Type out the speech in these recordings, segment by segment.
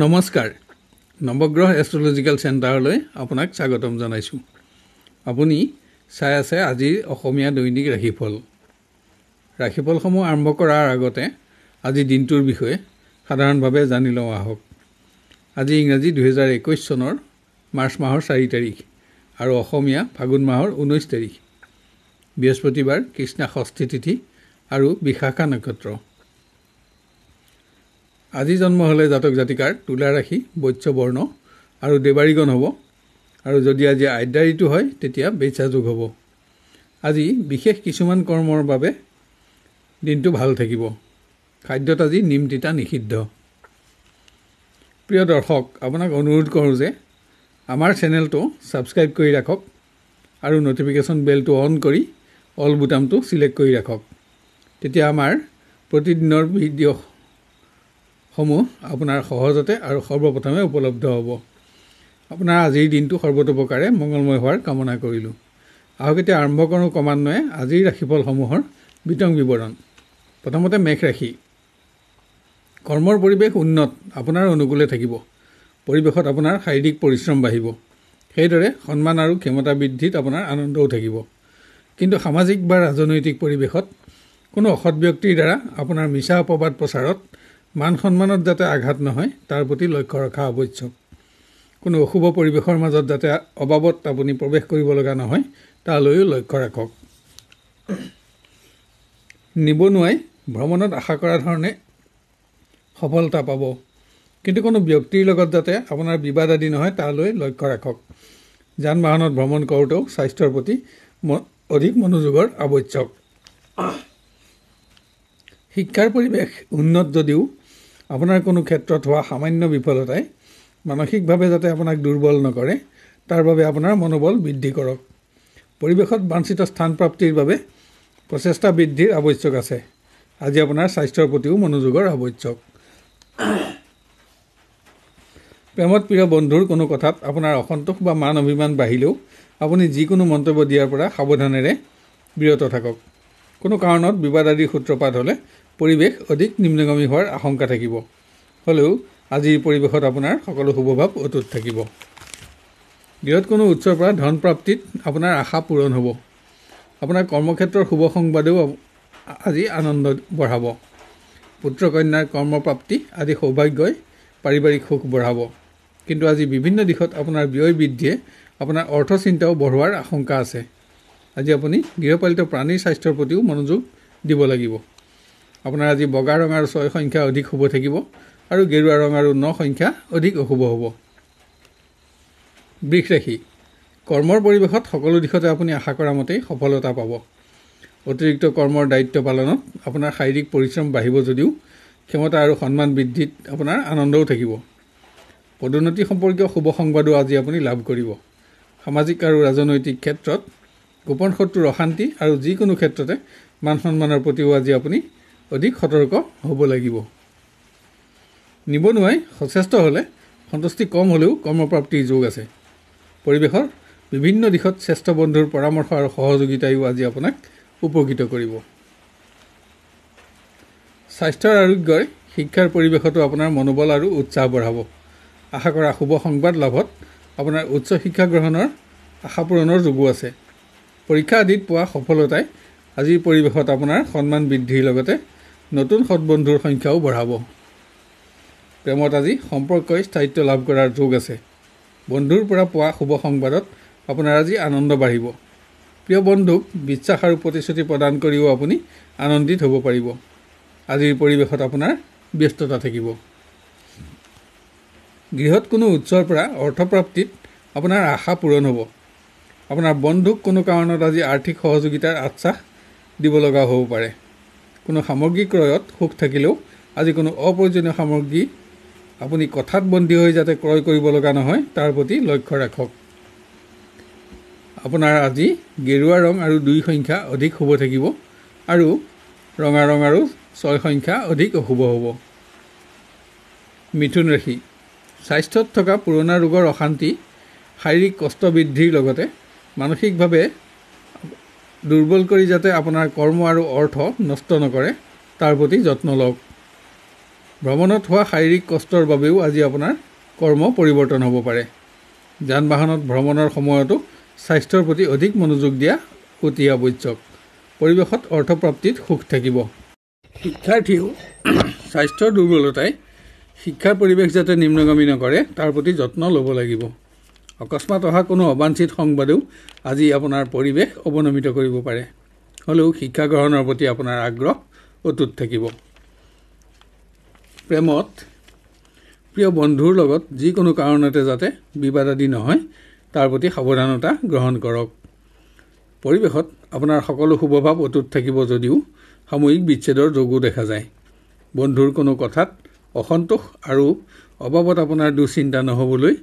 নমস্কাৰ নৱগ্ৰহ এষ্ট্ৰলজিকেল চেণ্টাৰলৈ আপোনাক স্বাগতম জনাইছোঁ আপুনি চাই আছে আজিৰ অসমীয়া দৈনিক ৰাশিফল ৰাশিফলসমূহ আৰম্ভ কৰাৰ আগতে আজি দিনটোৰ বিষয়ে সাধাৰণভাৱে জানি লওঁ আহক আজি ইংৰাজী দুহেজাৰ একৈছ চনৰ মাৰ্চ মাহৰ চাৰি তাৰিখ আৰু অসমীয়া ফাগুন মাহৰ ঊনৈছ তাৰিখ বৃহস্পতিবাৰ কৃষ্ণা ষষ্ঠী তিথি আৰু বিশাখা নক্ষত্ৰ আজি জন্ম হ'লে জাতক জাতিকাৰ তুলাৰাশি বৰ্ণ আৰু দেৱাৰীগণ হ'ব আৰু যদি আজি আদ্যাৰীটো হয় তেতিয়া বেচাযোগ হ'ব আজি বিশেষ কিছুমান কৰ্মৰ বাবে দিনটো ভাল থাকিব খাদ্যত আজি নিম তিতা নিষিদ্ধ প্ৰিয় দৰ্শক আপোনাক অনুৰোধ কৰোঁ যে আমাৰ চেনেলটো ছাবস্ক্ৰাইব কৰি ৰাখক আৰু নটিফিকেশ্যন বেলটো অন কৰি অল বুটামটো ছিলেক্ট কৰি ৰাখক তেতিয়া আমাৰ প্ৰতিদিনৰ ভিডিঅ' সমূহ আপোনাৰ সহজতে আৰু সৰ্বপ্ৰথমে উপলব্ধ হ'ব আপোনাৰ আজিৰ দিনটো সৰ্বতোপকাৰে মংগলময় হোৱাৰ কামনা কৰিলোঁ আহক এতিয়া আৰম্ভ কৰোঁ ক্ৰমান্বয়ে আজিৰ ৰাশিফলসমূহৰ বিতং বিৱৰণ প্ৰথমতে মেঘ ৰাশি কৰ্মৰ পৰিৱেশ উন্নত আপোনাৰ অনুকূলে থাকিব পৰিৱেশত আপোনাৰ শাৰীৰিক পৰিশ্ৰম বাঢ়িব সেইদৰে সন্মান আৰু ক্ষমতা বৃদ্ধিত আপোনাৰ আনন্দও থাকিব কিন্তু সামাজিক বা ৰাজনৈতিক পৰিৱেশত কোনো অসৎ ব্যক্তিৰ দ্বাৰা আপোনাৰ মিছা অপবাদ প্ৰচাৰত মান সন্মানত যাতে আঘাত নহয় তাৰ প্ৰতি লক্ষ্য ৰখা আৱশ্যক কোনো অশুভ পৰিৱেশৰ মাজত যাতে অবাবত আপুনি প্ৰৱেশ কৰিব লগা নহয় তালৈও লক্ষ্য ৰাখক নিবনুৱাই ভ্ৰমণত আশা কৰা ধৰণে সফলতা পাব কিন্তু কোনো ব্যক্তিৰ লগত যাতে আপোনাৰ বিবাদ আদি নহয় তালৈ লক্ষ্য ৰাখক যান বাহনত ভ্ৰমণ কৰোঁতেও স্বাস্থ্যৰ প্ৰতি অধিক মনোযোগৰ আৱশ্যক শিক্ষাৰ পৰিৱেশ উন্নত যদিও আপোনাৰ কোনো ক্ষেত্ৰত হোৱা সামান্য বিফলতাই মানসিকভাৱে যাতে আপোনাক দুৰ্বল নকৰে তাৰ বাবে আপোনাৰ মনোবল বৃদ্ধি কৰক পৰিৱেশত বাঞ্ছিত স্থান প্ৰাপ্তিৰ বাবে প্ৰচেষ্টা বৃদ্ধিৰ আৱশ্যক আছে আজি আপোনাৰ স্বাস্থ্যৰ প্ৰতিও মনোযোগৰ আৱশ্যক প্ৰেমত প্ৰিয় বন্ধুৰ কোনো কথাত আপোনাৰ অসন্তোষ বা মান অভিমান বাঢ়িলেও আপুনি যিকোনো মন্তব্য দিয়াৰ পৰা সাৱধানেৰে বিৰত থাকক কোনো কাৰণত বিবাদ আদিৰ সূত্ৰপাত হ'লে পৰিৱেশ অধিক নিম্নগামী হোৱাৰ আশংকা থাকিব হ'লেও আজিৰ পৰিৱেশত আপোনাৰ সকলো শুভভাৱ অটুট থাকিব গৃহত কোনো উৎসৰ পৰা ধন প্ৰাপ্তিত আপোনাৰ আশা পূৰণ হ'ব আপোনাৰ কৰ্মক্ষেত্ৰৰ শুভ সংবাদেও আজি আনন্দ বঢ়াব পুত্ৰ কন্যাৰ কৰ্মপ্ৰাপ্তি আদি সৌভাগ্যই পাৰিবাৰিক সুখ বঢ়াব কিন্তু আজি বিভিন্ন দিশত আপোনাৰ ব্যয় বৃদ্ধিয়ে আপোনাৰ অৰ্থ চিন্তাও বঢ়োৱাৰ আশংকা আছে আজি আপুনি গৃহপালিত প্ৰাণীৰ স্বাস্থ্যৰ প্ৰতিও মনোযোগ দিব লাগিব আপোনাৰ আজি বগা আৰু ছয় সংখ্যা অধিক শুভ থাকিব আৰু গেৰুৱা আৰু ন সংখ্যা অধিক অশুভ হ'ব বৃষ ৰাশি কৰ্মৰ পৰিৱেশত সকলো দিশতে আপুনি আশা কৰা মতেই সফলতা পাব অতিৰিক্ত কৰ্মৰ দায়িত্ব পালনত আপোনাৰ শাৰীৰিক পৰিশ্ৰম বাঢ়িব যদিও ক্ষমতা আৰু সন্মান বৃদ্ধিত আপোনাৰ আনন্দও থাকিব পদোন্নতি সম্পৰ্কীয় শুভ সংবাদো আজি আপুনি লাভ কৰিব সামাজিক আৰু ৰাজনৈতিক ক্ষেত্ৰত গোপন শত্ৰুৰ অশান্তি আৰু যিকোনো ক্ষেত্ৰতে মান সন্মানৰ প্ৰতিও আজি আপুনি অধিক সতৰ্ক হ'ব লাগিব নিবনুৱাই সচেষ্ট হ'লে সন্তুষ্টি কম হ'লেও কৰ্মপ্ৰাপ্তিৰ যোগ আছে পৰিৱেশৰ বিভিন্ন দিশত শ্ৰেষ্ঠ বন্ধুৰ পৰামৰ্শ আৰু সহযোগিতায়ো আজি আপোনাক উপকৃত কৰিব স্বাস্থ্যৰ আৰোগ্যই শিক্ষাৰ পৰিৱেশতো আপোনাৰ মনোবল আৰু উৎসাহ বঢ়াব আশা কৰা শুভ সংবাদ লাভত আপোনাৰ উচ্চ শিক্ষা গ্ৰহণৰ আশা পূৰণৰ যোগো আছে পৰীক্ষা আদিত পোৱা সফলতাই আজিৰ পৰিৱেশত আপোনাৰ সন্মান বৃদ্ধিৰ লগতে নতুন সদবন্ধুৰ সংখ্যাও বঢ়াব প্ৰেমত আজি সম্পৰ্কই স্থায়িত্ব লাভ কৰাৰ যোগ আছে বন্ধুৰ পৰা পোৱা শুভ সংবাদত আপোনাৰ আজি আনন্দ বাঢ়িব প্ৰিয় বন্ধুক বিশ্বাস আৰু প্ৰতিশ্ৰুতি প্ৰদান কৰিও আপুনি আনন্দিত হ'ব পাৰিব আজিৰ পৰিৱেশত আপোনাৰ ব্যস্ততা থাকিব গৃহত কোনো উৎসৰ পৰা অৰ্থপ্ৰাপ্তিত আপোনাৰ আশা পূৰণ হ'ব আপোনাৰ বন্ধুক কোনো কাৰণত আজি আৰ্থিক সহযোগিতাৰ আশ্বাস দিব লগা হ'ব পাৰে কোনো সামগ্ৰী ক্ৰয়ত সুখ থাকিলেও আজি কোনো অপ্ৰয়োজনীয় সামগ্ৰী আপুনি কথাত বন্দী হৈ যাতে ক্ৰয় কৰিব লগা নহয় তাৰ প্ৰতি লক্ষ্য ৰাখক আপোনাৰ আজি গেৰুৱা ৰং আৰু দুই সংখ্যা অধিক শুভ থাকিব আৰু ৰঙা ৰং আৰু ছয় সংখ্যা অধিক অশুভ হ'ব মিথুন ৰাশি স্বাস্থ্যত থকা পুৰণা ৰোগৰ অশান্তি শাৰীৰিক কষ্ট বৃদ্ধিৰ লগতে মানসিকভাৱে দুৰ্বল কৰি যাতে আপোনাৰ কৰ্ম আৰু অৰ্থ নষ্ট নকৰে তাৰ প্ৰতি যত্ন লওক ভ্ৰমণত হোৱা শাৰীৰিক কষ্টৰ বাবেও আজি আপোনাৰ কৰ্ম পৰিৱৰ্তন হ'ব পাৰে যান বাহনত ভ্ৰমণৰ সময়তো স্বাস্থ্যৰ প্ৰতি অধিক মনোযোগ দিয়া অতি আৱশ্যক পৰিৱেশত অৰ্থপ্ৰাপ্তিত সুখ থাকিব শিক্ষাৰ্থীও স্বাস্থ্যৰ দুৰ্বলতাই শিক্ষাৰ পৰিৱেশ যাতে নিম্নগামী নকৰে তাৰ প্ৰতি যত্ন ল'ব লাগিব অকস্মাত অহা কোনো অবাঞ্চিত সংবাদেও আজি আপোনাৰ পৰিৱেশ অৱনমিত কৰিব পাৰে হ'লেও শিক্ষা গ্ৰহণৰ প্ৰতি আপোনাৰ আগ্ৰহ অটুট থাকিব প্ৰেমত প্ৰিয় বন্ধুৰ লগত যিকোনো কাৰণতে যাতে বিবাদ আদি নহয় তাৰ প্ৰতি সাৱধানতা গ্ৰহণ কৰক পৰিৱেশত আপোনাৰ সকলো শুভভাৱ অটুট থাকিব যদিও সাময়িক বিচ্ছেদৰ যোগো দেখা যায় বন্ধুৰ কোনো কথাত অসন্তোষ আৰু অবাবত আপোনাৰ দুঃচিন্তা নহ'বলৈ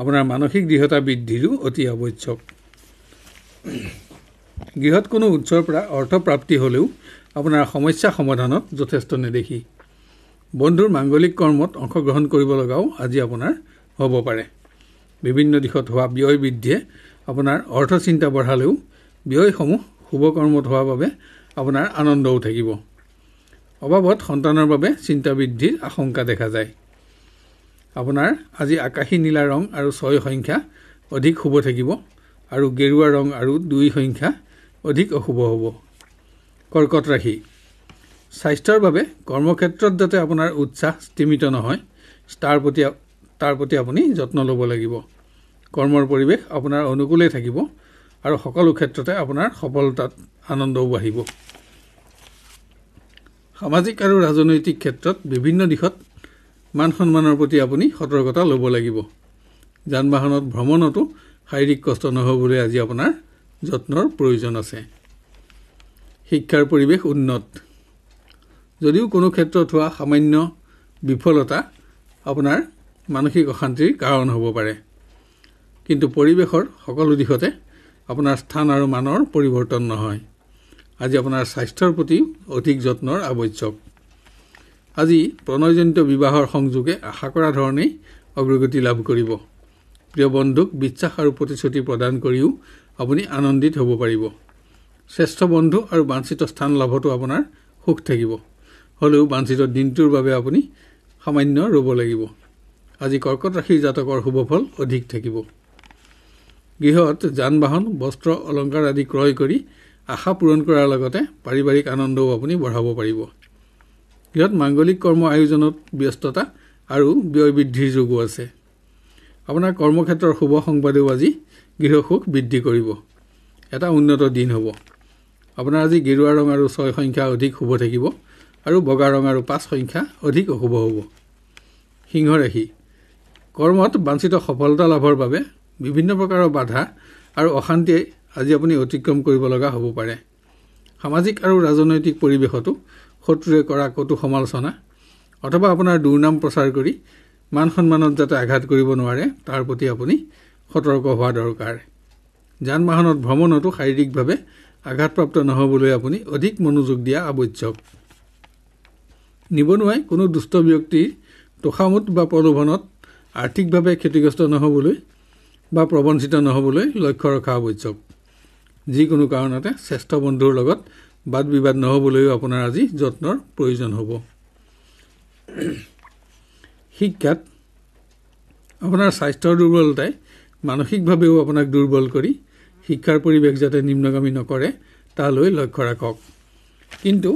আপোনাৰ মানসিক দৃঢ়তা বৃদ্ধিৰো অতি আৱশ্যক গৃহত কোনো উৎসৰ পৰা অৰ্থপ্ৰাপ্তি হ'লেও আপোনাৰ সমস্যা সমাধানত যথেষ্ট নেদেখি বন্ধুৰ মাংগলিক কৰ্মত অংশগ্ৰহণ কৰিব লগাও আজি আপোনাৰ হ'ব পাৰে বিভিন্ন দিশত হোৱা ব্যয় বৃদ্ধিয়ে আপোনাৰ অৰ্থ চিন্তা বঢ়ালেও ব্যয়সমূহ শুভ কৰ্মত হোৱাৰ বাবে আপোনাৰ আনন্দও থাকিব অবাবত সন্তানৰ বাবে চিন্তা বৃদ্ধিৰ আশংকা দেখা যায় আপোনাৰ আজি আকাশী নীলা ৰং আৰু ছয় সংখ্যা অধিক শুভ থাকিব আৰু গেৰুৱা ৰং আৰু দুই সংখ্যা অধিক অশুভ হ'ব কৰ্কট ৰাশি স্বাস্থ্যৰ বাবে কৰ্মক্ষেত্ৰত যাতে আপোনাৰ উৎসাহ স্তীমিত নহয় তাৰ প্ৰতি তাৰ প্ৰতি আপুনি যত্ন ল'ব লাগিব কৰ্মৰ পৰিৱেশ আপোনাৰ অনুকূলেই থাকিব আৰু সকলো ক্ষেত্ৰতে আপোনাৰ সফলতাত আনন্দও বাঢ়িব সামাজিক আৰু ৰাজনৈতিক ক্ষেত্ৰত বিভিন্ন দিশত মান সন্মানৰ প্ৰতি আপুনি সতৰ্কতা ল'ব লাগিব যান বাহনত ভ্ৰমণতো শাৰীৰিক কষ্ট নহ'বলৈ আজি আপোনাৰ যত্নৰ প্ৰয়োজন আছে শিক্ষাৰ পৰিৱেশ উন্নত যদিও কোনো ক্ষেত্ৰত হোৱা সামান্য বিফলতা আপোনাৰ মানসিক অশান্তিৰ কাৰণ হ'ব পাৰে কিন্তু পৰিৱেশৰ সকলো দিশতে আপোনাৰ স্থান আৰু মানৰ পৰিৱৰ্তন নহয় আজি আপোনাৰ স্বাস্থ্যৰ প্ৰতিও অধিক যত্নৰ আৱশ্যক আজি প্ৰণয়জনিত বিবাহৰ সংযোগে আশা কৰা ধৰণেই অগ্ৰগতি লাভ কৰিব প্ৰিয় বন্ধুক বিশ্বাস আৰু প্ৰতিশ্ৰুতি প্ৰদান কৰিও আপুনি আনন্দিত হ'ব পাৰিব শ্ৰেষ্ঠ বন্ধু আৰু বাঞ্চিত স্থান লাভতো আপোনাৰ সুখ থাকিব হ'লেও বাঞ্চিত দিনটোৰ বাবে আপুনি সামান্য ৰ'ব লাগিব আজি কৰ্কট ৰাশিৰ জাতকৰ শুভফল অধিক থাকিব গৃহত যান বাহন বস্ত্ৰ অলংকাৰ আদি ক্ৰয় কৰি আশা পূৰণ কৰাৰ লগতে পাৰিবাৰিক আনন্দও আপুনি বঢ়াব পাৰিব বৃহৎ মাংগলিক কৰ্ম আয়োজনত ব্যস্ততা আৰু ব্যয় বৃদ্ধিৰ যোগো আছে আপোনাৰ কৰ্মক্ষেত্ৰৰ শুভ সংবাদেও আজি গৃহসুখ বৃদ্ধি কৰিব এটা উন্নত দিন হ'ব আপোনাৰ আজি গেৰুৱা ৰং আৰু ছয় সংখ্যা অধিক শুভ থাকিব আৰু বগা ৰং আৰু পাঁচ সংখ্যা অধিক অশুভ হ'ব সিংহ ৰাশি কৰ্মত বাঞ্চিত সফলতা লাভৰ বাবে বিভিন্ন প্ৰকাৰৰ বাধা আৰু অশান্তিয়ে আজি আপুনি অতিক্ৰম কৰিব লগা হ'ব পাৰে সামাজিক আৰু ৰাজনৈতিক পৰিৱেশতো শত্ৰুৱে কৰা কটু সমালোচনা অথবা আপোনাৰ দুৰ্নাম প্ৰচাৰ কৰি মান সন্মানত যাতে আঘাত কৰিব নোৱাৰে তাৰ প্ৰতি আপুনি সতৰ্ক হোৱা দৰকাৰ যান বাহনত ভ্ৰমণতো শাৰীৰিকভাৱে আঘাতপ্ৰাপ্ত নহ'বলৈ আপুনি অধিক মনোযোগ দিয়া আৱশ্যক নিবনুৱাই কোনো দুষ্ট ব্যক্তিৰ তোষামোদ বা প্ৰলোভনত আৰ্থিকভাৱে ক্ষতিগ্ৰস্ত নহ'বলৈ বা প্ৰবঞ্চিত নহ'বলৈ লক্ষ্য ৰখা আৱশ্যক যিকোনো কাৰণতে শ্ৰেষ্ঠ বন্ধুৰ লগত বাদ বিবাদ নহ'বলৈও আপোনাৰ আজি যত্নৰ প্ৰয়োজন হ'ব শিক্ষাত আপোনাৰ স্বাস্থ্যৰ দুৰ্বলতাই মানসিকভাৱেও আপোনাক দুৰ্বল কৰি শিক্ষাৰ পৰিৱেশ যাতে নিম্নগামী নকৰে তালৈ লক্ষ্য ৰাখক কিন্তু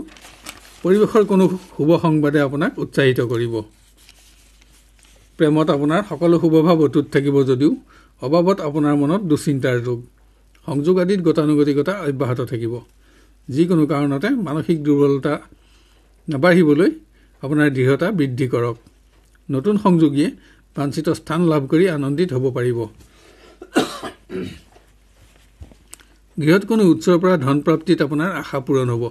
পৰিৱেশৰ কোনো শুভ সংবাদে আপোনাক উৎসাহিত কৰিব প্ৰেমত আপোনাৰ সকলো শুভভাৱ অটুত থাকিব যদিও অবাবত আপোনাৰ মনত দুশ্চিন্তাৰ যোগ সংযোগ আদিত গতানুগতিকতা অব্যাহত থাকিব যিকোনো কাৰণতে মানসিক দুৰ্বলতা নাবাঢ়িবলৈ আপোনাৰ দৃঢ়তা বৃদ্ধি কৰক নতুন সংযোগীয়ে বাঞ্চিত স্থান লাভ কৰি আনন্দিত হ'ব পাৰিব গৃহত কোনো উৎসৰ পৰা ধন প্ৰাপ্তিত আপোনাৰ আশা পূৰণ হ'ব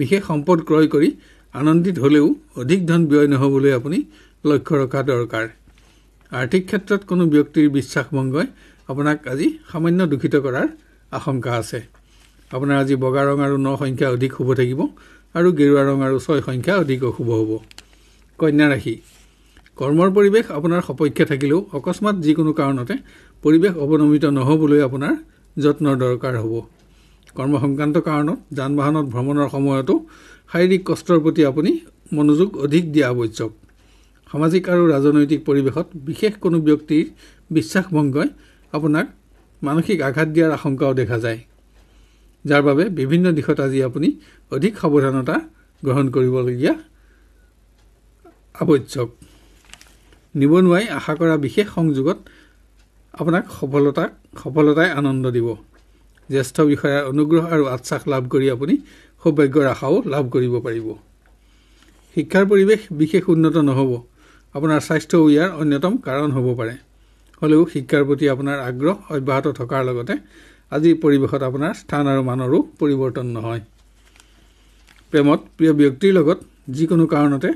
বিশেষ সম্পদ ক্ৰয় কৰি আনন্দিত হ'লেও অধিক ধন ব্যয় নহ'বলৈ আপুনি লক্ষ্য ৰখা দৰকাৰ আৰ্থিক ক্ষেত্ৰত কোনো ব্যক্তিৰ বিশ্বাসভংগই আপোনাক আজি সামান্য দূষিত কৰাৰ আশংকা আছে আপোনাৰ আজি বগা ৰং আৰু ন সংখ্যা অধিক শুভ থাকিব আৰু গেৰুৱা ৰং আৰু ছয় সংখ্যা অধিক অশুভ হ'ব কন্যা ৰাশি কৰ্মৰ পৰিৱেশ আপোনাৰ সপক্ষে থাকিলেও অকস্মাত যিকোনো কাৰণতে পৰিৱেশ অৱনমিত নহ'বলৈ আপোনাৰ যত্নৰ দৰকাৰ হ'ব কৰ্ম সংক্ৰান্ত কাৰণত যান বাহনত ভ্ৰমণৰ সময়তো শাৰীৰিক কষ্টৰ প্ৰতি আপুনি মনোযোগ অধিক দিয়া আৱশ্যক সামাজিক আৰু ৰাজনৈতিক পৰিৱেশত বিশেষ কোনো ব্যক্তিৰ বিশ্বাসভংগই আপোনাক মানসিক আঘাত দিয়াৰ আশংকাও দেখা যায় যাৰ বাবে বিভিন্ন দিশত আজি আপুনি অধিক সাৱধানতা গ্ৰহণ কৰিবলগীয়া আৱশ্যক নিবনুৱাই আশা কৰা বিশেষ সংযোগত আপোনাক সফলতাক সফলতাই আনন্দ দিব জ্যেষ্ঠ বিষয়াৰ অনুগ্ৰহ আৰু আশ্বাস লাভ কৰি আপুনি সৌভাগ্যৰ আশাও লাভ কৰিব পাৰিব শিক্ষাৰ পৰিৱেশ বিশেষ উন্নত নহ'ব আপোনাৰ স্বাস্থ্যও ইয়াৰ অন্যতম কাৰণ হ'ব পাৰে হ'লেও শিক্ষাৰ প্ৰতি আপোনাৰ আগ্ৰহ অব্যাহত থকাৰ লগতে আজিৰ পৰিৱেশত আপোনাৰ স্থান আৰু মানৰো পৰিৱৰ্তন নহয় প্ৰেমত প্ৰিয় ব্যক্তিৰ লগত যিকোনো কাৰণতে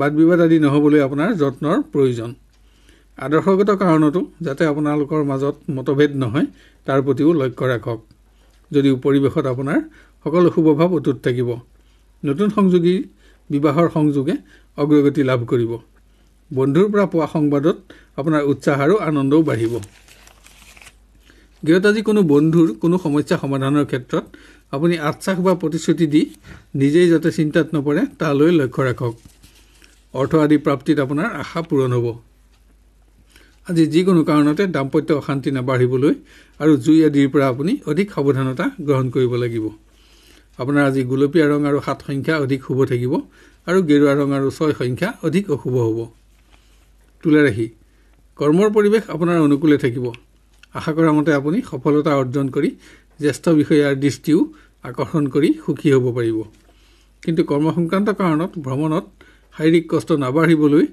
বাদ বিবাদ আদি নহ'বলৈ আপোনাৰ যত্নৰ প্ৰয়োজন আদৰ্শগত কাৰণতো যাতে আপোনালোকৰ মাজত মতভেদ নহয় তাৰ প্ৰতিও লক্ষ্য ৰাখক যদিও পৰিৱেশত আপোনাৰ সকলো শুভভাৱ অটুট থাকিব নতুন সংযোগী বিবাহৰ সংযোগে অগ্ৰগতি লাভ কৰিব বন্ধুৰ পৰা পোৱা সংবাদত আপোনাৰ উৎসাহ আৰু আনন্দও বাঢ়িব গৃহত আজি কোনো বন্ধুৰ কোনো সমস্যা সমাধানৰ ক্ষেত্ৰত আপুনি আশ্বাস বা প্ৰতিশ্ৰুতি দি নিজেই যাতে চিন্তাত নপৰে তালৈ লক্ষ্য ৰাখক অৰ্থ আদি প্ৰাপ্তিত আপোনাৰ আশা পূৰণ হ'ব আজি যিকোনো কাৰণতে দাম্পত্য অশান্তি নাবাঢ়িবলৈ আৰু জুই আদিৰ পৰা আপুনি অধিক সাৱধানতা গ্ৰহণ কৰিব লাগিব আপোনাৰ আজি গোলপীয়া ৰং আৰু সাত সংখ্যা অধিক শুভ থাকিব আৰু গেৰুৱা ৰং আৰু ছয় সংখ্যা অধিক অশুভ হ'ব তুলাৰাশি কৰ্মৰ পৰিৱেশ আপোনাৰ অনুকূলে থাকিব আশা কৰা মতে আপুনি সফলতা অৰ্জন কৰি জ্যেষ্ঠ বিষয়াৰ দৃষ্টিও আকৰ্ষণ কৰি সুখী হ'ব পাৰিব কিন্তু কৰ্ম সংক্ৰান্ত কাৰণত ভ্ৰমণত শাৰীৰিক কষ্ট নাবাঢ়িবলৈ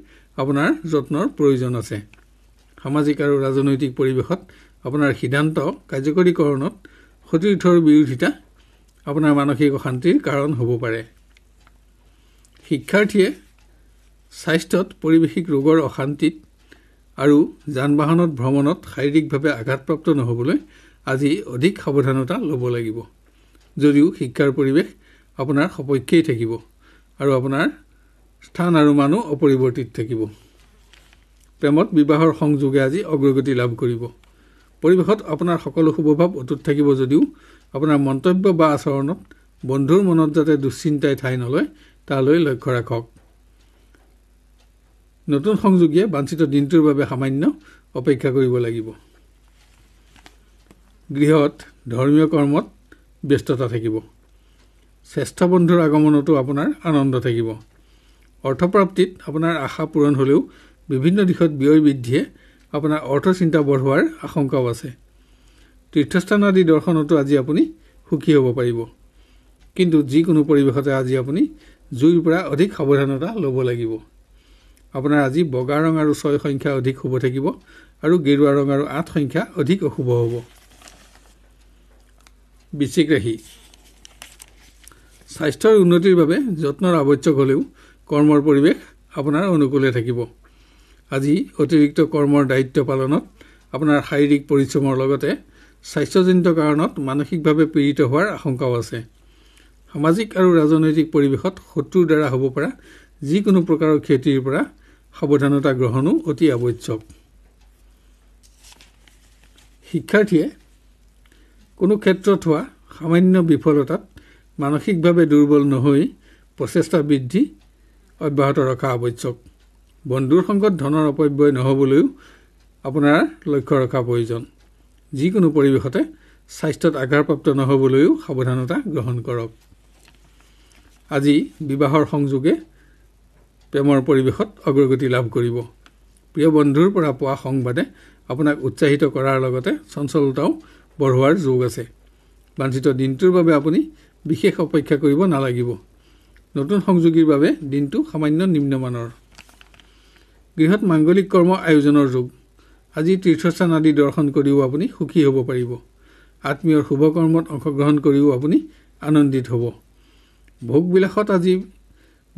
আপোনাৰ যত্নৰ প্ৰয়োজন আছে সামাজিক আৰু ৰাজনৈতিক পৰিৱেশত আপোনাৰ সিদ্ধান্ত কাৰ্যকৰীকৰণত সতীৰ্থৰ বিৰোধিতা আপোনাৰ মানসিক অশান্তিৰ কাৰণ হ'ব পাৰে শিক্ষাৰ্থীয়ে স্বাস্থ্যত পৰিৱেশিক ৰোগৰ অশান্তিত আৰু যান বাহনত ভ্ৰমণত শাৰীৰিকভাৱে আঘাতপ্ৰাপ্ত নহ'বলৈ আজি অধিক সাৱধানতা ল'ব লাগিব যদিও শিক্ষাৰ পৰিৱেশ আপোনাৰ সপক্ষেই থাকিব আৰু আপোনাৰ স্থান আৰু মানুহ অপৰিৱৰ্তিত থাকিব প্ৰেমত বিবাহৰ সংযোগে আজি অগ্ৰগতি লাভ কৰিব পৰিৱেশত আপোনাৰ সকলো শুভভাৱ অটুট থাকিব যদিও আপোনাৰ মন্তব্য বা আচৰণত বন্ধুৰ মনত যাতে দুশ্চিন্তাই ঠাই নলয় তালৈ লক্ষ্য ৰাখক নতুন সংযোগীয়ে বাঞ্চিত দিনটোৰ বাবে সামান্য অপেক্ষা কৰিব লাগিব গৃহত ধৰ্মীয় কৰ্মত ব্যস্ততা থাকিব শ্ৰেষ্ঠ বন্ধুৰ আগমনতো আপোনাৰ আনন্দ থাকিব অৰ্থপ্ৰাপ্তিত আপোনাৰ আশা পূৰণ হ'লেও বিভিন্ন দিশত ব্যয় বৃদ্ধিয়ে আপোনাৰ অৰ্থ চিন্তা বঢ়োৱাৰ আশংকাও আছে তীৰ্থস্থান আদি দৰ্শনতো আজি আপুনি সুখী হ'ব পাৰিব কিন্তু যিকোনো পৰিৱেশতে আজি আপুনি জুইৰ পৰা অধিক সাৱধানতা ল'ব লাগিব আপোনাৰ আজি বগা ৰং আৰু ছয় সংখ্যা অধিক শুভ থাকিব আৰু গেৰুৱা ৰং আৰু আঠ সংখ্যা অধিক অশুভ হ'ব বৃশ্চিক ৰাশি স্বাস্থ্যৰ উন্নতিৰ বাবে যত্নৰ আৱশ্যক হ'লেও কৰ্মৰ পৰিৱেশ আপোনাৰ অনুকূলে থাকিব আজি অতিৰিক্ত কৰ্মৰ দায়িত্ব পালনত আপোনাৰ শাৰীৰিক পৰিশ্ৰমৰ লগতে স্বাস্থ্যজনিত কাৰণত মানসিকভাৱে পীড়িত হোৱাৰ আশংকাও আছে সামাজিক আৰু ৰাজনৈতিক পৰিৱেশত শত্ৰুৰ দ্বাৰা হ'ব পৰা যিকোনো প্ৰকাৰৰ ক্ষতিৰ পৰা সাৱধানতা গ্ৰহণো অতি আৱশ্যক শিক্ষাৰ্থীয়ে কোনো ক্ষেত্ৰত হোৱা সামান্য বিফলতাত মানসিকভাৱে দুৰ্বল নহৈ প্ৰচেষ্টা বৃদ্ধি অব্যাহত ৰখা আৱশ্যক বন্ধুৰ সংগত ধনৰ অপব্যয় নহ'বলৈও আপোনাৰ লক্ষ্য ৰখা প্ৰয়োজন যিকোনো পৰিৱেশতে স্বাস্থ্যত আঘাৰপ্ৰাপ্ত নহ'বলৈও সাৱধানতা গ্ৰহণ কৰক আজি বিবাহৰ সংযোগে প্ৰেমৰ পৰিৱেশত অগ্ৰগতি লাভ কৰিব প্ৰিয় বন্ধুৰ পৰা পোৱা সংবাদে আপোনাক উৎসাহিত কৰাৰ লগতে চঞ্চলতাও বঢ়োৱাৰ যোগ আছে বাঞ্চিত দিনটোৰ বাবে আপুনি বিশেষ অপেক্ষা কৰিব নালাগিব নতুন সংযোগীৰ বাবে দিনটো সামান্য নিম্নমানৰ গৃহত মাংগলিক কৰ্ম আয়োজনৰ যুগ আজি তীৰ্থস্থান আদি দৰ্শন কৰিও আপুনি সুখী হ'ব পাৰিব আত্মীয়ৰ শুভকৰ্মত অংশগ্ৰহণ কৰিও আপুনি আনন্দিত হ'ব ভোগবিলাসত আজি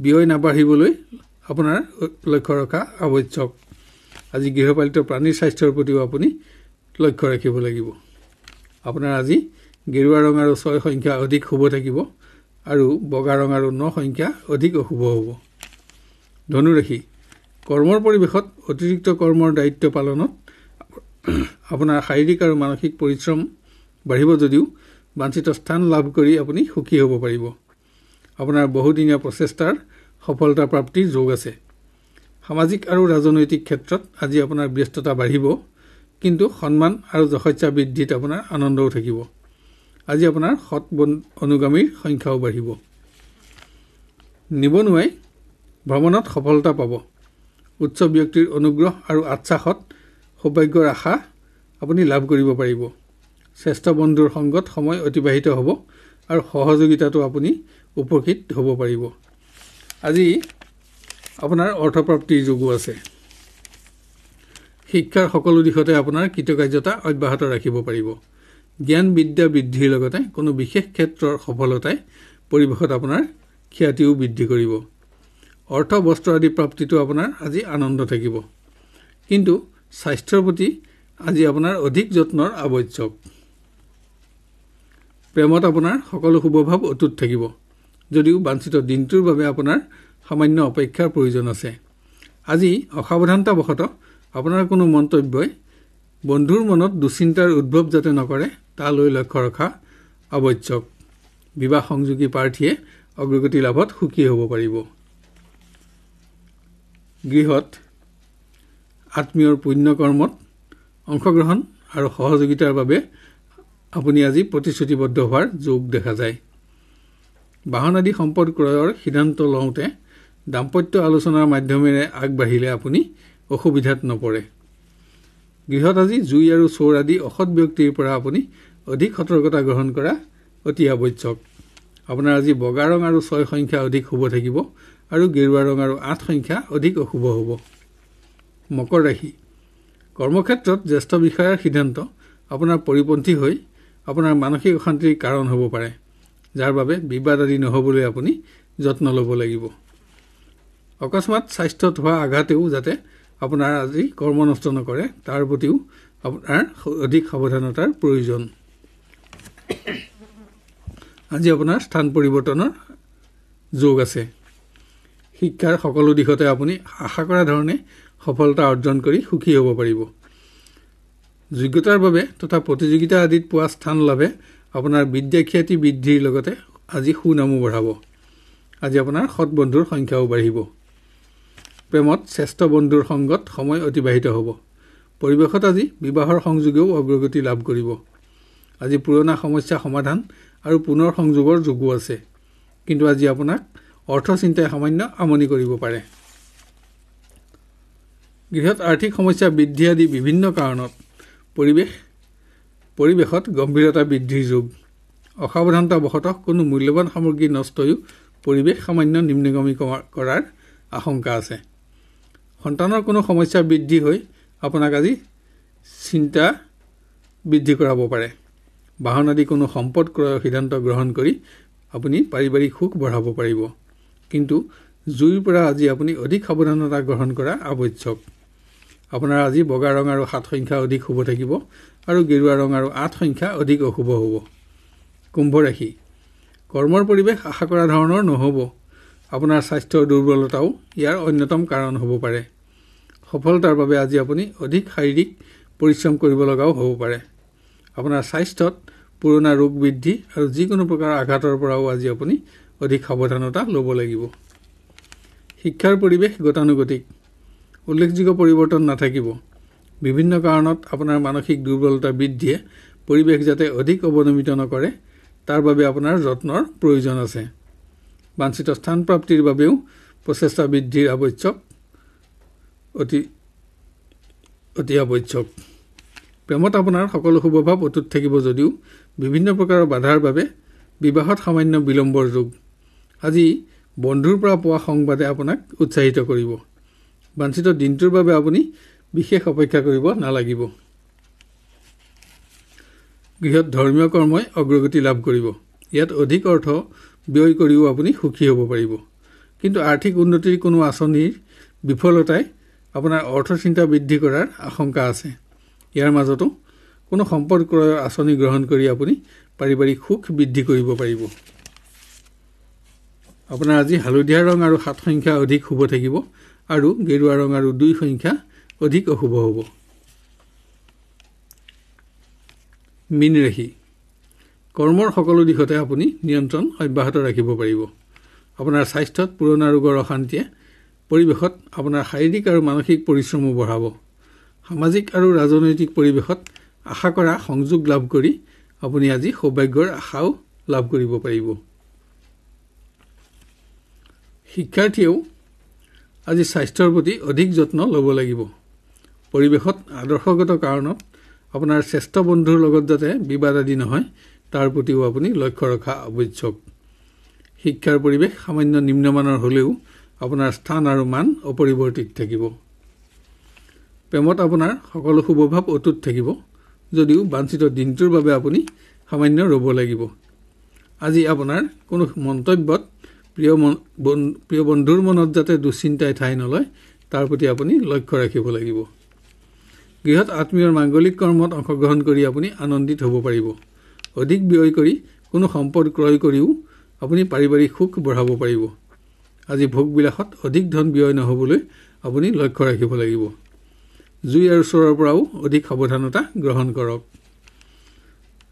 ব্যয় নাবাঢ়িবলৈ আপোনাৰ লক্ষ্য ৰখা আৱশ্যক আজি গৃহপালিত প্ৰাণীৰ স্বাস্থ্যৰ প্ৰতিও আপুনি লক্ষ্য ৰাখিব লাগিব আপোনাৰ আজি গেৰুৱা ৰং আৰু ছয় সংখ্যা অধিক শুভ থাকিব আৰু বগা ৰং আৰু ন সংখ্যা অধিক অশুভ হ'ব ধনুৰাশি কৰ্মৰ পৰিৱেশত অতিৰিক্ত কৰ্মৰ দায়িত্ব পালনত আপোনাৰ শাৰীৰিক আৰু মানসিক পৰিশ্ৰম বাঢ়িব যদিও বাঞ্চিত স্থান লাভ কৰি আপুনি সুখী হ'ব পাৰিব আপোনাৰ বহুদিনীয়া প্ৰচেষ্টাৰ সফলতা প্ৰাপ্তিৰ যোগ আছে সামাজিক আৰু ৰাজনৈতিক ক্ষেত্ৰত আজি আপোনাৰ ব্যস্ততা বাঢ়িব কিন্তু সন্মান আৰু যশস্যা বৃদ্ধিত আপোনাৰ আনন্দও থাকিব আজি আপোনাৰ সৎ বন অনুগামীৰ সংখ্যাও বাঢ়িব নিবনুৱাই ভ্ৰমণত সফলতা পাব উচ্চ ব্যক্তিৰ অনুগ্ৰহ আৰু আশ্বাসত সৌভাগ্যৰ আশা আপুনি লাভ কৰিব পাৰিব শ্ৰেষ্ঠ বন্ধুৰ সংগত সময় অতিবাহিত হ'ব আৰু সহযোগিতাটো আপুনি উপকৃত হ'ব পাৰিব আজি আপোনাৰ অৰ্থপ্ৰাপ্তিৰ যোগো আছে শিক্ষাৰ সকলো দিশতে আপোনাৰ কৃতকাৰ্যতা অব্যাহত ৰাখিব পাৰিব জ্ঞান বিদ্যা বৃদ্ধিৰ লগতে কোনো বিশেষ ক্ষেত্ৰৰ সফলতাই পৰিৱেশত আপোনাৰ খ্যাতিও বৃদ্ধি কৰিব অৰ্থ বস্ত্ৰ আদি প্ৰাপ্তিটো আপোনাৰ আজি আনন্দ থাকিব কিন্তু স্বাস্থ্যৰ প্ৰতি আজি আপোনাৰ অধিক যত্নৰ আৱশ্যক প্ৰেমত আপোনাৰ সকলো শুভভাৱ অটুট থাকিব যদিও বাঞ্চিত দিনটোৰ বাবে আপোনাৰ সামান্য অপেক্ষাৰ প্ৰয়োজন আছে আজি অসাৱধানতাবশতঃ আপোনাৰ কোনো মন্তব্যই বন্ধুৰ মনত দুশ্চিন্তাৰ উদ্ভৱ যাতে নকৰে তালৈ লক্ষ্য ৰখা আৱশ্যক বিবাহ সংযোগী প্ৰাৰ্থীয়ে অগ্ৰগতি লাভত সুখী হ'ব পাৰিব গৃহত আত্মীয়ৰ পুণ্য কৰ্মত অংশগ্ৰহণ আৰু সহযোগিতাৰ বাবে আপুনি আজি প্ৰতিশ্ৰুতিবদ্ধ হোৱাৰ যোগ দেখা যায় বাহন আদি সম্পদ ক্ৰয়ৰ সিদ্ধান্ত লওঁতে দাম্পত্য আলোচনাৰ মাধ্যমেৰে আগবাঢ়িলে আপুনি অসুবিধাত নপৰে গৃহত আজি জুই আৰু চোৰ আদি অসৎ ব্যক্তিৰ পৰা আপুনি অধিক সতৰ্কতা গ্ৰহণ কৰা অতি আৱশ্যক আপোনাৰ আজি বগা ৰং আৰু ছয় সংখ্যা অধিক শুভ থাকিব আৰু গেৰুৱা ৰং আৰু আঠ সংখ্যা অধিক অশুভ হ'ব মকৰ ৰাশি কৰ্মক্ষেত্ৰত জ্যেষ্ঠ বিষয়াৰ সিদ্ধান্ত আপোনাৰ পৰিপন্থী হৈ আপোনাৰ মানসিক অশান্তিৰ কাৰণ হ'ব পাৰে যাৰ বাবে বিবাদ আদি নহ'বলৈ আপুনি যত্ন ল'ব লাগিব অকস্মাত স্বাস্থ্যত হোৱা আঘাতেও যাতে আপোনাৰ আজি কৰ্ম নষ্ট নকৰে তাৰ প্ৰতিও আপোনাৰ অধিক সাৱধানতাৰ প্ৰয়োজন আজি আপোনাৰ স্থান পৰিৱৰ্তনৰ যোগ আছে শিক্ষাৰ সকলো দিশতে আপুনি আশা কৰা ধৰণে সফলতা অৰ্জন কৰি সুখী হ'ব পাৰিব যোগ্যতাৰ বাবে তথা প্ৰতিযোগিতা আদিত পোৱা স্থান লাভে আপোনাৰ বিদ্যা খ্যাতি বৃদ্ধিৰ লগতে আজি সুনামো বঢ়াব আজি আপোনাৰ সৎ বন্ধুৰ সংখ্যাও বাঢ়িব প্ৰেমত শ্ৰেষ্ঠ বন্ধুৰ সংগত সময় অতিবাহিত হ'ব পৰিৱেশত আজি বিবাহৰ সংযোগেও অগ্ৰগতি লাভ কৰিব আজি পুৰণা সমস্যা সমাধান আৰু পুনৰ সংযোগৰ যোগো আছে কিন্তু আজি আপোনাক অৰ্থ চিন্তাই সামান্য আমনি কৰিব পাৰে গৃহত আৰ্থিক সমস্যা বৃদ্ধি আদি বিভিন্ন কাৰণত পৰিৱেশ পৰিৱেশত গম্ভীৰতা বৃদ্ধিৰ যুগ অসাৱধানতাবশতঃ কোনো মূল্যৱান সামগ্ৰী নষ্টয়ো পৰিৱেশ সামান্য নিম্নগমী কৰাৰ আশংকা আছে সন্তানৰ কোনো সমস্যা বৃদ্ধি হৈ আপোনাক আজি চিন্তা বৃদ্ধি কৰাব পাৰে বাহন আদি কোনো সম্পদ ক্ৰয়ৰ সিদ্ধান্ত গ্ৰহণ কৰি আপুনি পাৰিবাৰিক সুখ বঢ়াব পাৰিব কিন্তু জুইৰ পৰা আজি আপুনি অধিক সাৱধানতা গ্ৰহণ কৰা আৱশ্যক আপোনাৰ আজি বগা ৰং আৰু সাত সংখ্যা অধিক হ'ব থাকিব আৰু গেৰুৱা ৰং আৰু আঠ সংখ্যা অধিক অশুভ হ'ব কুম্ভ ৰাশি কৰ্মৰ পৰিৱেশ আশা কৰা ধৰণৰ নহ'ব আপোনাৰ স্বাস্থ্যৰ দুৰ্বলতাও ইয়াৰ অন্যতম কাৰণ হ'ব পাৰে সফলতাৰ বাবে আজি আপুনি অধিক শাৰীৰিক পৰিশ্ৰম কৰিব লগাও হ'ব পাৰে আপোনাৰ স্বাস্থ্যত পুৰণা ৰোগ বৃদ্ধি আৰু যিকোনো প্ৰকাৰৰ আঘাতৰ পৰাও আজি আপুনি অধিক সাৱধানতা ল'ব লাগিব শিক্ষাৰ পৰিৱেশ গতানুগতিক উল্লেখযোগ্য পৰিৱৰ্তন নাথাকিব বিভিন্ন কাৰণত আপোনাৰ মানসিক দুৰ্বলতা বৃদ্ধিয়ে পৰিৱেশ যাতে অধিক অৱনমিত নকৰে তাৰ বাবে আপোনাৰ যত্নৰ প্ৰয়োজন আছে বাঞ্চিত স্থান প্ৰাপ্তিৰ বাবেও প্ৰচেষ্টা বৃদ্ধিৰ আৱশ্যক অতি অতি আৱশ্যক প্ৰেমত আপোনাৰ সকলো শুভভাৱ অটুত থাকিব যদিও বিভিন্ন প্ৰকাৰৰ বাধাৰ বাবে বিবাহত সামান্য বিলম্বৰ যুগ আজি বন্ধুৰ পৰা পোৱা সংবাদে আপোনাক উৎসাহিত কৰিব বাঞ্চিত দিনটোৰ বাবে আপুনি বিশেষ অপেক্ষা কৰিব নালাগিব গৃহত ধৰ্মীয় কৰ্মই অগ্ৰগতি লাভ কৰিব ইয়াত অধিক অৰ্থ ব্যয় কৰিও আপুনি সুখী হ'ব পাৰিব কিন্তু আৰ্থিক উন্নতিৰ কোনো আঁচনিৰ বিফলতাই আপোনাৰ অৰ্থ চিন্তা বৃদ্ধি কৰাৰ আশংকা আছে ইয়াৰ মাজতো কোনো সম্পদ ক্ৰয়ৰ আঁচনি গ্ৰহণ কৰি আপুনি পাৰিবাৰিক সুখ বৃদ্ধি কৰিব পাৰিব আপোনাৰ আজি হালধীয়া ৰং আৰু সাত সংখ্যা অধিক শুভ থাকিব আৰু গেৰুৱা ৰং আৰু দুই সংখ্যা অধিক অশুভ হ'ব মীন ৰাশি কৰ্মৰ সকলো দিশতে আপুনি নিয়ন্ত্ৰণ অব্যাহত ৰাখিব পাৰিব আপোনাৰ স্বাস্থ্যত পুৰণা ৰোগৰ অশান্তিয়ে পৰিৱেশত আপোনাৰ শাৰীৰিক আৰু মানসিক পৰিশ্ৰমো বঢ়াব সামাজিক আৰু ৰাজনৈতিক পৰিৱেশত আশা কৰা সংযোগ লাভ কৰি আপুনি আজি সৌভাগ্যৰ আশাও লাভ কৰিব পাৰিব শিক্ষাৰ্থীয়েও আজি স্বাস্থ্যৰ প্ৰতি অধিক যত্ন ল'ব লাগিব পৰিৱেশত আদৰ্শগত কাৰণত আপোনাৰ শ্ৰেষ্ঠ বন্ধুৰ লগত যাতে বিবাদ আদি নহয় তাৰ প্ৰতিও আপুনি লক্ষ্য ৰখা আৱশ্যক শিক্ষাৰ পৰিৱেশ সামান্য নিম্নমানৰ হ'লেও আপোনাৰ স্থান আৰু মান অপৰিৱৰ্তিত থাকিব প্ৰেমত আপোনাৰ সকলো শুভভাৱ অটুট থাকিব যদিও বাঞ্চিত দিনটোৰ বাবে আপুনি সামান্য ৰ'ব লাগিব আজি আপোনাৰ কোনো মন্তব্যত প্ৰিয় প্ৰিয় বন্ধুৰ মনত যাতে দুশ্চিন্তাই ঠাই নলয় তাৰ প্ৰতি আপুনি লক্ষ্য ৰাখিব লাগিব গৃহ আত্মীয়ৰ মাংগলিক কৰ্মত অংশগ্ৰহণ কৰি আপুনি আনন্দিত হ'ব পাৰিব অধিক ব্যয় কৰি কোনো সম্পদ ক্ৰয় কৰিও আপুনি পাৰিবাৰিক সুখ বঢ়াব পাৰিব আজি ভোগবিলাসত অধিক ধন ব্যয় নহ'বলৈ আপুনি লক্ষ্য ৰাখিব লাগিব জুই আৰু চোৰৰ পৰাও অধিক সাৱধানতা গ্ৰহণ কৰক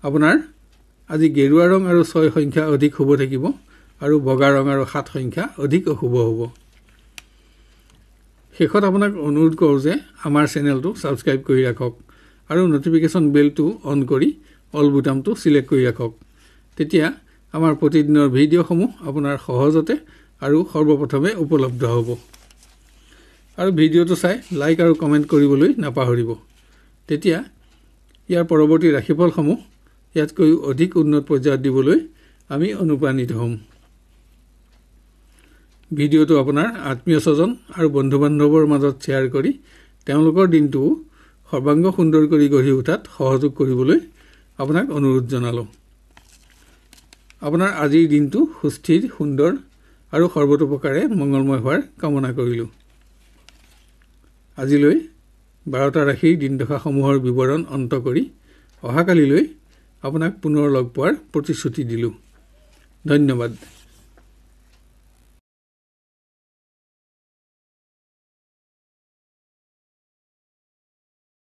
আপোনাৰ আজি গেৰুৱা ৰং আৰু ছয় সংখ্যা অধিক শুভ থাকিব আৰু বগা ৰং আৰু সাত সংখ্যা অধিক অশুভ হ'ব শেষত আপোনাক অনুৰোধ কৰোঁ যে আমাৰ চেনেলটো ছাবস্ক্ৰাইব কৰি ৰাখক আৰু ন'টিফিকেশ্যন বেলটো অন কৰি অল বুটামটো ছিলেক্ট কৰি ৰাখক তেতিয়া আমাৰ প্ৰতিদিনৰ ভিডিঅ'সমূহ আপোনাৰ সহজতে আৰু সৰ্বপ্ৰথমে উপলব্ধ হ'ব আৰু ভিডিঅ'টো চাই লাইক আৰু কমেণ্ট কৰিবলৈ নাপাহৰিব তেতিয়া ইয়াৰ পৰৱৰ্তী ৰাশিফলসমূহ ইয়াতকৈ অধিক উন্নত পৰ্যায়ত দিবলৈ আমি অনুপ্ৰাণিত হ'ম ভিডিঅ'টো আপোনাৰ আত্মীয় স্বজন আৰু বন্ধু বান্ধৱৰ মাজত শ্বেয়াৰ কৰি তেওঁলোকৰ দিনটো সৰ্বাংগ সুন্দৰ কৰি গঢ়ি উঠাত সহযোগ কৰিবলৈ আপোনাক অনুৰোধ জনালোঁ আপোনাৰ আজিৰ দিনটো সুস্থিৰ সুন্দৰ আৰু সৰ্বতোপ্ৰকাৰে মংগলময় হোৱাৰ কামনা কৰিলোঁ আজিলৈ বাৰটা ৰাশিৰ দিনদশাসমূহৰ বিৱৰণ অন্ত কৰি অহাকালিলৈ আপোনাক পুনৰ লগ পোৱাৰ প্ৰতিশ্ৰুতি দিলোঁ ধন্যবাদ